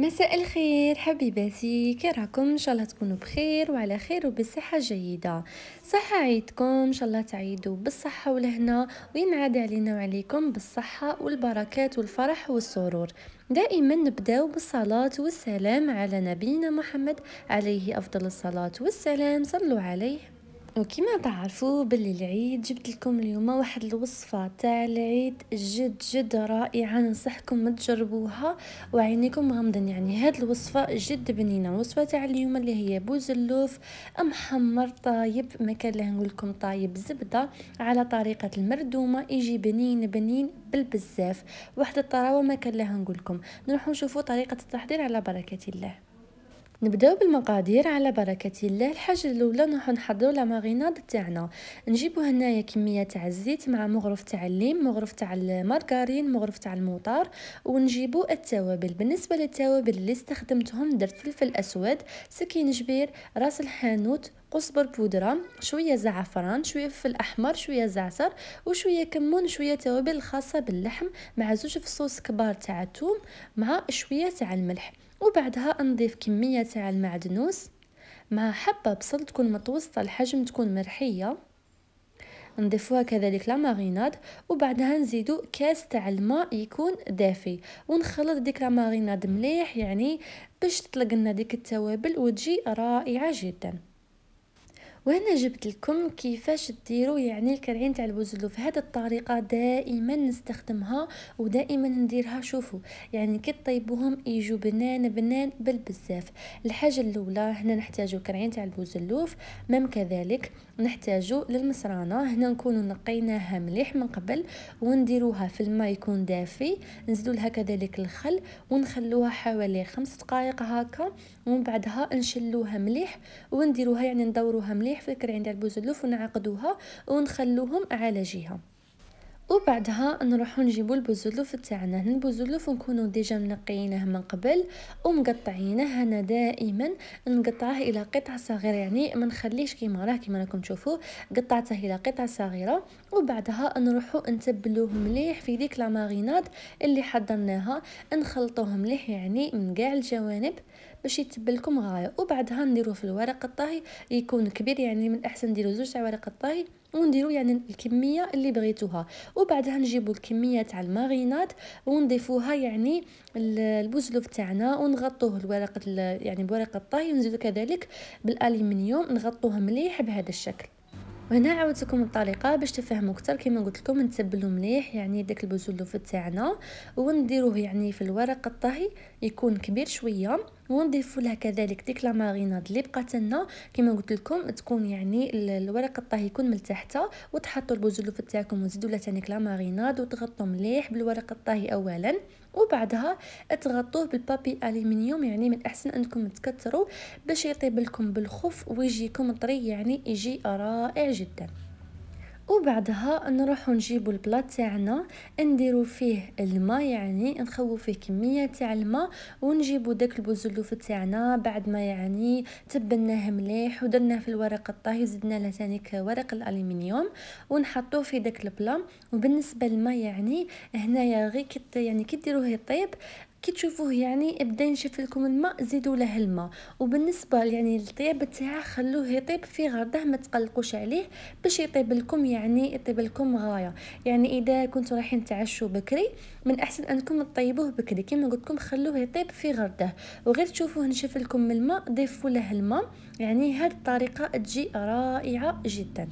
مساء الخير حبيباتي كي راكم ان شاء الله تكونوا بخير وعلى خير وبصحه جيده صحه عيدكم ان شاء الله تعيدوا بالصحه والهنا وينعاد علينا وعليكم بالصحه والبركات والفرح والسرور دائما نبداو بالصلاة والسلام على نبينا محمد عليه أفضل الصلاة والسلام صلوا عليه وكما تعرفوا باللي العيد جبت لكم اليوم واحد الوصفة تاع العيد جد جد رائعة ننصحكم تجربوها وعينيكم غمضن يعني هاد الوصفة جد بنينة الوصفة تاع اليوم اللي هي بوز اللوف محمر طايب ما كان له نقولكم طايب زبدة على طريقة المردومة يجي بنين بنين بالبزاف واحد الطراوة ما كان له نقولكم نروحو نشوفو طريقة التحضير على بركة الله نبداو بالمقادير على بركة الله الحاجة الأولى نروحو نحضرو لا ماريناد تاعنا نجيبو هنايا كمية تاع الزيت مع مغرف تاع الليم مغرف تاع المارغرين مغرف تاع الموطار ونجيبو التوابل بالنسبة للتوابل اللي استخدمتهم درت فلفل أسود سكين جبير راس الحانوت قزبر بودرة شوية زعفران شوية فلفل أحمر شوية زعتر وشوية كمون شوية توابل الخاصة باللحم مع زوج فصوص كبار تاع التوم مع شوية تاع الملح وبعدها نضيف كمية تاع المعدنوس مع حبة بصل تكون متوسطة الحجم تكون مرحية نضيفوها كذلك لا ماريناد وبعدها نزيدو كاس تاع الماء يكون دافي ونخلط ديك لا ماريناد مليح يعني باش تطلق لنا ديك التوابل وتجي رائعه جدا وهنا جبت لكم كيفاش ديروا يعني الكرعين تاع البوزلو هذه الطريقه دائما نستخدمها ودائما نديرها شوفوا يعني كي طيبوهم يجوا بنان بنان بالبزاف الحاجه الاولى هنا نحتاجو كرعين تاع البوزلوف مام كذلك نحتاجو للمصرانه هنا نكونوا نقيناها مليح من قبل ونديروها في الماء يكون دافي نزيدوا لها كذلك الخل ونخلوها حوالي خمس دقائق هكا ومن بعدها نشلوها مليح ونديروها يعني ندوروها مليح مليح في الكرعين تاع البوزلوف ونعقدوها ونخلوهم على جهه وبعدها نروحو نجيبو البوزلوف تاعنا هنا البوزلوف نكونو ديجا منقيينه من قبل ومقطعينه انا دائما نقطعه الى قطع صغيره يعني ما نخليش كيما راه كيما راكم تشوفوا قطعته الى قطع صغيره وبعدها نروحو نتبلوه مليح في ديك لا اللي حضرناها نخلطوه مليح يعني من كاع الجوانب باش يتبلكم لكم غايه وبعدها نديروه في الورق الطهي يكون كبير يعني من الاحسن نديروا زوج تاع ورق الطهي ونديروا يعني الكميه اللي بغيتوها وبعدها نجيبوا الكميه تاع المارينات ونضيفوها يعني البوزلوف تاعنا ونغطوه الورق يعني بورق الطهي ونزيدوا كذلك بالالومنيوم نغطوه مليح بهذا الشكل وهنا عاودتكم الطريقه باش تفهموا اكثر كما قلت لكم نتبلو مليح يعني داك البوزلوف تاعنا ونديروه يعني في الورق الطهي يكون كبير شويه ونضيفوا لها كذلك ديك لا ماريناد اللي بقات لنا كما قلت لكم تكون يعني الورق الطهي يكون من تحت وتحطوا البوزلوف تاعكم وتزيدوا له ثاني لا ماريناد وتغطوا مليح بالورق الطهي اولا وبعدها تغطوه بالبابي الومنيوم يعني من الاحسن انكم تكثروا باش يطيب لكم بالخف ويجيكم طري يعني يجي رائع جدا وبعدها نروحو نجيبو البلاط تاعنا نديرو فيه الماء يعني نخوو فيه كميه تاع الماء ونجيبو داك البوزلوف تاعنا بعد ما يعني تبلناه مليح ودرناه في الورق الطهي زدنا له تانيك ورق الالومنيوم ونحطوه في داك البلا وبالنسبه للماء يعني هنايا غي كت يعني كي ديروه يطيب كي تشوفوه يعني بدا ينشف لكم الماء زيدوا له الماء وبالنسبه يعني للطياب تاعه خلوه يطيب في غرده ما تقلقوش عليه باش يطيب لكم يعني يطيب لكم غايه يعني اذا كنتوا رايحين تعشوا بكري من احسن انكم تطيبوه بكري كما قلت لكم خلوه يطيب في غرده وغير تشوفوه نشف لكم الماء ضيفوا له الماء يعني هذه الطريقه تجي رائعه جدا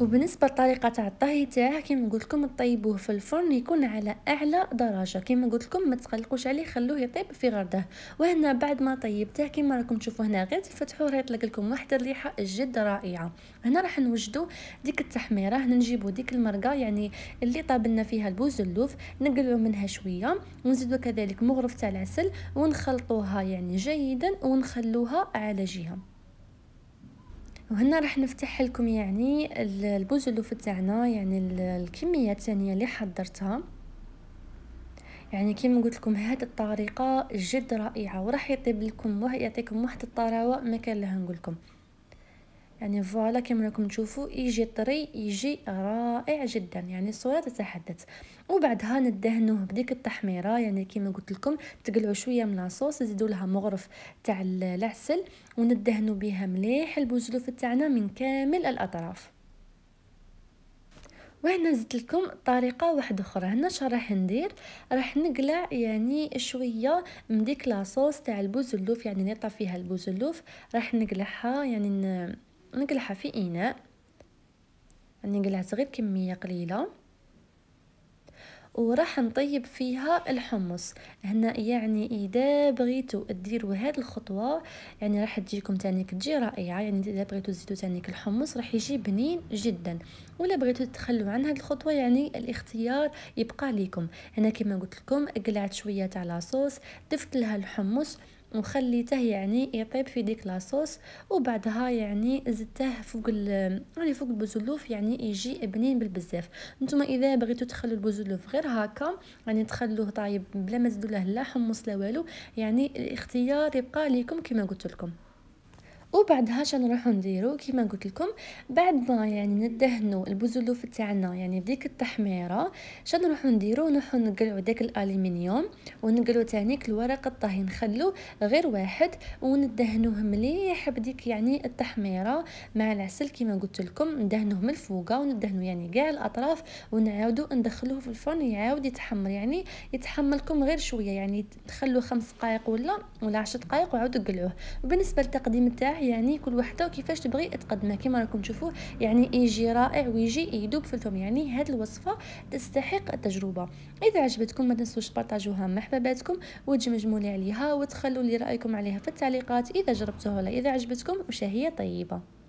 وبالنسبه لطريقه تاع الطهي تاعه كيما قلت لكم طيبوه في الفرن يكون على اعلى درجه كيما قلت لكم ما تقلقوش عليه خلوه يطيب في غرده وهنا بعد ما طيبته كيما راكم تشوفوا هنا غير تفتحوه راه يطلق لكم واحد الريحه جد رائعه هنا راح نوجدوا ديك التحميره هنا نجيبوا ديك المرقه يعني اللي طابلنا فيها البوز اللوف نقلعوا منها شويه ونزيدوا كذلك مغرف تاع العسل ونخلطوها يعني جيدا ونخلوها على جهه وهنا راح نفتح لكم يعني البوزلوف تاعنا يعني الكميه الثانيه اللي حضرتها يعني كيما قلت لكم هذه الطريقه جد رائعه وراح يطيب لكم وراح يعطيكم واحد الطراوه ما كان لها نقول لكم يعني فوالا كما راكم تشوفوا يجي طري يجي رائع جدا يعني الصوره تتحدث وبعدها ندهنوه بديك التحميره يعني كما قلت لكم تقلعوا شويه من لاصوص زيدوا لها مغرف تاع العسل وندهنوا بها مليح البوزلوف تاعنا من كامل الاطراف وهنا زدت لكم طريقه واحده اخرى هنا اش راح ندير راح نقلع يعني شويه من ديك لاصوص تاع البوزلوف يعني نقطع فيها البوزلوف راح نقلعها يعني ن... نقلعها في اناء راني قلعت غير كميه قليله وراح نطيب فيها الحمص هنا يعني اذا بغيتو ديروا هاد الخطوه يعني راح تجيكم تانيك تجي رائعه يعني اذا بغيتو تزيدوا تانيك الحمص راح يجي بنين جدا ولا بغيتو تتخلوا عن هاد الخطوه يعني الاختيار يبقى ليكم هنا كما قلت لكم قلعت شويه تاع لاصوص ضفت لها الحمص وخليته يعني يطيب في ديك لاصوص وبعدها يعني زدته فوق يعني فوق البزلوف يعني يجي بنين بالبزاف نتوما اذا بغيتو تخلو البزلوف غير هكا يعني تخلوه طايب بلا ما تزيدوا له لا حمص لا والو يعني الاختيار يبقى ليكم كما قلت لكم وبعدها شنروحو نديرو كيما قلت لكم بعد ما يعني ندهنو البوزولوف تاعنا يعني بديك التحميره شنروحو نديرو نروحو نقلعو داك الالومنيوم ونقلعو تانيك الورق الطهي نخلو غير واحد وندهنوه مليح بديك يعني التحميره مع العسل كيما قلت لكم ندهنوه من الفوق وندهنو يعني كاع الاطراف ونعاودو ندخلوه في الفرن يعاود يتحمر يعني يتحملكم غير شويه يعني تخلو خمس دقائق ولا ولا 10 دقائق وعاودوا قلعوه بالنسبه للتقديم تاعه يعني كل وحده كيفاش تبغي تقدمها كما راكم تشوفوا يعني يجي رائع ويجي يدوب في الفم يعني هاد الوصفه تستحق التجربه اذا عجبتكم ما تنسوش تبارطاجوها مع حباباتكم وتجمجموا لي عليها وتخلوا لي رايكم عليها في التعليقات اذا جربتوها ولا اذا عجبتكم وشهيه طيبه